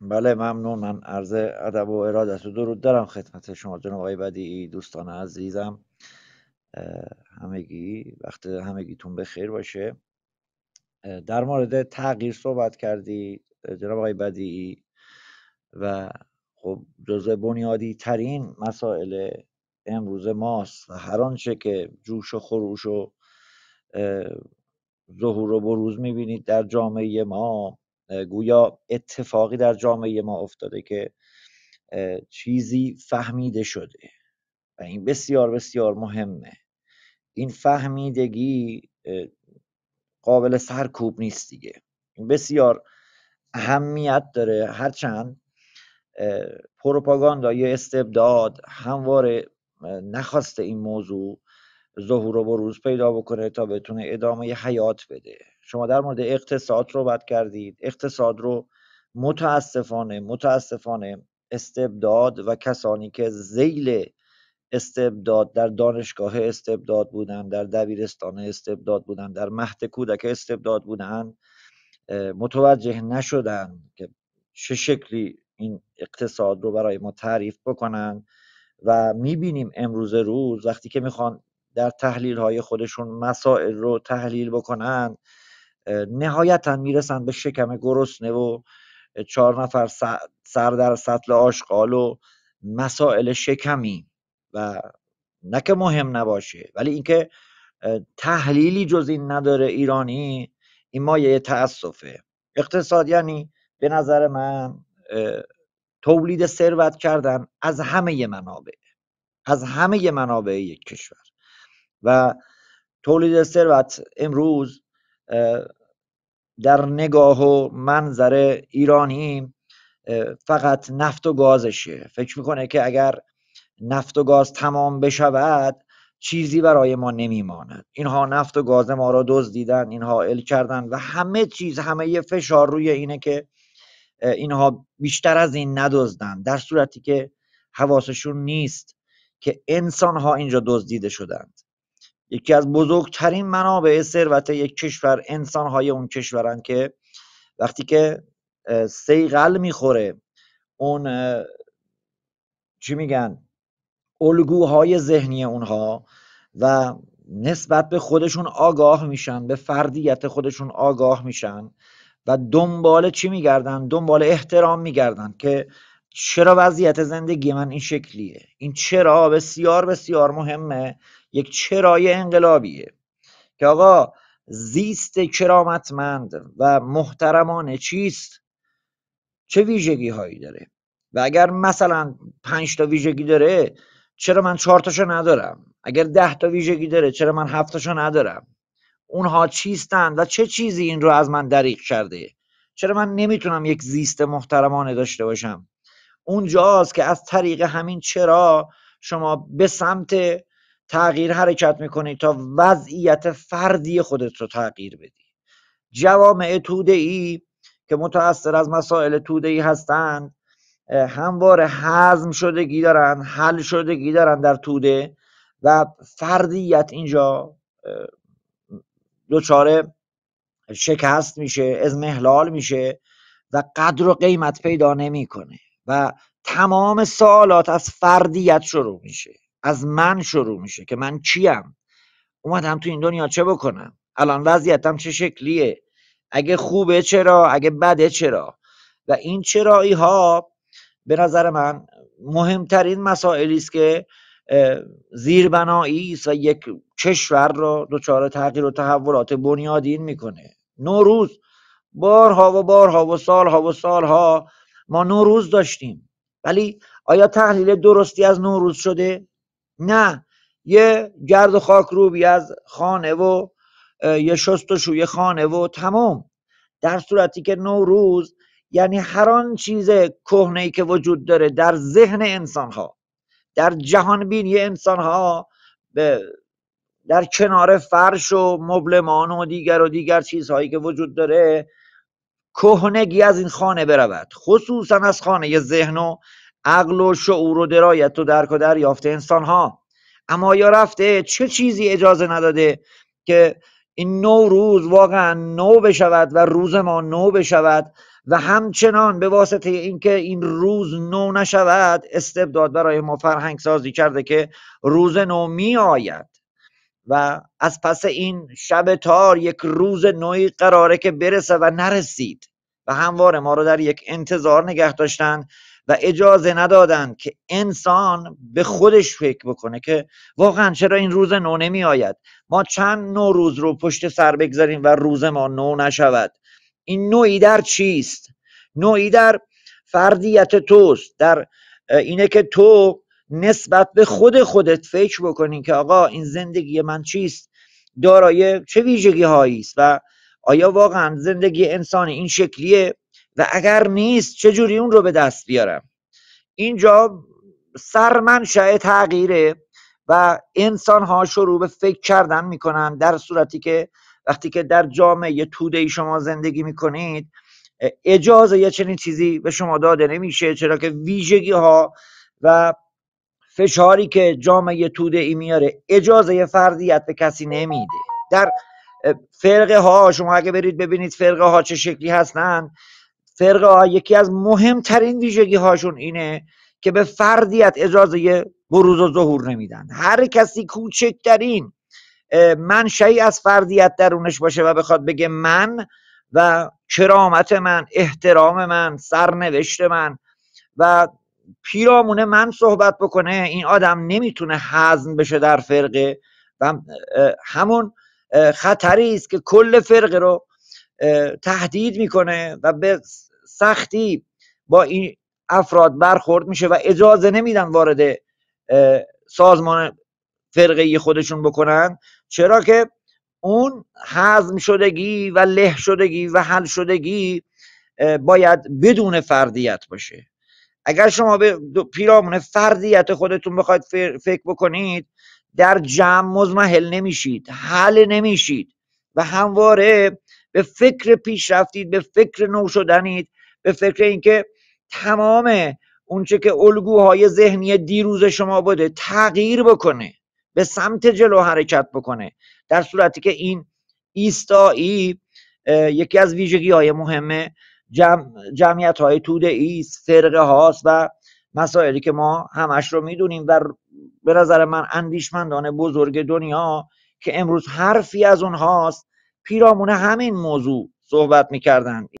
بله ممنون من عرض ادب و ارادت و درود دارم خدمت شما جناب آقای بدیعی دوستان عزیزم همگی وقت همگیتون خیر باشه در مورد تغییر صحبت کردی جناب آقای بدیعی و خب جزء بنیادی ترین مسائل امروز ماست و هر آنچه که جوش و خروش و ظهور و بروز میبینید در جامعه ما گویا اتفاقی در جامعه ما افتاده که چیزی فهمیده شده و این بسیار بسیار مهمه این فهمیدگی قابل سرکوب نیست دیگه این بسیار اهمیت داره هرچند پروپاگاندا یا استبداد همواره نخواسته این موضوع ظهور و بروز پیدا بکنه تا بتونه ادامه ی حیات بده شما در مورد اقتصاد صحبت کردید اقتصاد رو متاسفانه متاسفانه استبداد و کسانی که زیل استبداد در دانشگاه استبداد بودن در دبیرستان استبداد بودن در مهد کودک استبداد بودند متوجه نشدن که چه شکلی این اقتصاد رو برای ما تعریف بکنن و میبینیم امروز روز وقتی که میخوان در تحلیل های خودشون مسائل رو تحلیل بکنن نهایتا میرسن به شکم گرسنه و چهار نفر سر در سطل آشغال و مسائل شکمی و نه که مهم نباشه ولی اینکه تحلیلی جز این نداره ایرانی این مایه تاسفه اقتصاد یعنی به نظر من تولید ثروت کردن از همه منابع از همه منابع یک کشور و تولید ثروت امروز در نگاه و منظر ایرانی فقط نفت و گازشه فکر میکنه که اگر نفت و گاز تمام بشود چیزی برای ما نمیماند اینها نفت و گاز ما را دزدیدن اینها ال کردن و همه چیز همه یه فشار روی اینه که اینها بیشتر از این ندزدن در صورتی که حواسشون نیست که انسان ها اینجا دزدیده شدن یکی از بزرگترین منابع ثروت یک کشور های اون کشورن که وقتی که سیغل میخوره اون چی میگن الگوهای ذهنی اونها و نسبت به خودشون آگاه میشن به فردیت خودشون آگاه میشن و دنبال چی میگردن دنبال احترام میگردن که چرا وضعیت زندگی من این شکلیه این چرا بسیار بسیار مهمه یک چرای انقلابیه که آقا زیست کرامتمند و محترمانه چیست چه ویژگی هایی داره و اگر مثلا پنج تا ویژگی داره چرا من چهار تاشو ندارم اگر ده تا ویژگی داره چرا من هفت تاشو ندارم اونها چیستند و چه چیزی این رو از من دریغ کرده چرا من نمیتونم یک زیست محترمانه داشته باشم اونجاست که از طریق همین چرا شما به سمت تغییر حرکت میکنی تا وضعیت فردی خودت رو تغییر بدی جوامع توده ای که متأثر از مسائل توده ای هستند همواره حزم شدگی دارن حل شدگی دارن در توده و فردیت اینجا دچار شکست میشه محلال میشه و قدر و قیمت پیدا نمیکنه و تمام سوالات از فردیت شروع میشه از من شروع میشه که من چیم اومدم تو این دنیا چه بکنم الان وضعیتم چه شکلیه اگه خوبه چرا اگه بده چرا و این چرایی ها به نظر من مهمترین مسائلی است که زیربنایی و یک کشور را دچار تغییر و تحولات بنیادین میکنه نوروز بارها و بارها و سالها و سالها ما نوروز داشتیم ولی آیا تحلیل درستی از نوروز شده نه یه گرد و خاک روبی از خانه و یه شست و شوی خانه و تمام در صورتی که نوروز یعنی هران آن چیز کهنه ای که وجود داره در ذهن انسان ها در جهان بینی انسان ها به در کنار فرش و مبلمان و دیگر و دیگر چیزهایی که وجود داره کهنگی از این خانه برود خصوصا از خانه ذهن و عقل و شعور و درایت و درک و دریافت انسان ها اما یا رفته چه چیزی اجازه نداده که این نو روز واقعا نو بشود و روز ما نو بشود و همچنان به واسطه اینکه این روز نو نشود استبداد برای ما فرهنگ سازی کرده که روز نو می آید و از پس این شب تار یک روز نوی قراره که برسه و نرسید و همواره ما رو در یک انتظار نگه داشتند و اجازه ندادند که انسان به خودش فکر بکنه که واقعا چرا این روز نو نمی آید ما چند نو روز رو پشت سر بگذاریم و روز ما نو نشود این نوعی در چیست نوعی در فردیت توست در اینه که تو نسبت به خود خودت فکر بکنی که آقا این زندگی من چیست دارای چه ویژگی هایی است و آیا واقعا زندگی انسانی این شکلیه و اگر نیست چجوری اون رو به دست بیارم اینجا سرمنشأ تغییره و انسان ها شروع به فکر کردن میکنن در صورتی که وقتی که در جامعه توده ای شما زندگی میکنید اجازه یه چنین چیزی به شما داده نمیشه چرا که ویژگی ها و فشاری که جامعه توده ای میاره اجازه فردیت به کسی نمیده در فرقه ها شما اگه برید ببینید فرقه ها چه شکلی هستند فرقه ها یکی از مهمترین ویژگی هاشون اینه که به فردیت اجازه بروز و ظهور نمیدن هر کسی کوچکترین شایی از فردیت درونش باشه و بخواد بگه من و کرامت من احترام من سرنوشت من و پیرامون من صحبت بکنه این آدم نمیتونه حزم بشه در فرقه و همون خطری است که کل فرقه رو تهدید میکنه و به سختی با این افراد برخورد میشه و اجازه نمیدن وارد سازمان فرقه خودشون بکنن چرا که اون حزم شدگی و له شدگی و حل شدگی باید بدون فردیت باشه اگر شما به پیرامون فردیت خودتون بخواید فکر بکنید در جمع مزمحل نمیشید حل نمیشید و همواره به فکر پیشرفتید به فکر نو شدنید به فکر اینکه تمام اونچه که الگوهای ذهنی دیروز شما بوده تغییر بکنه به سمت جلو حرکت بکنه در صورتی که این ایستایی یکی از ویژگی های مهمه جمع، جمعیت های توده ایست فرقه هاست و مسائلی که ما همش رو میدونیم و به نظر من اندیشمندان بزرگ دنیا که امروز حرفی از اونهاست پیرامون همین موضوع صحبت میکردند.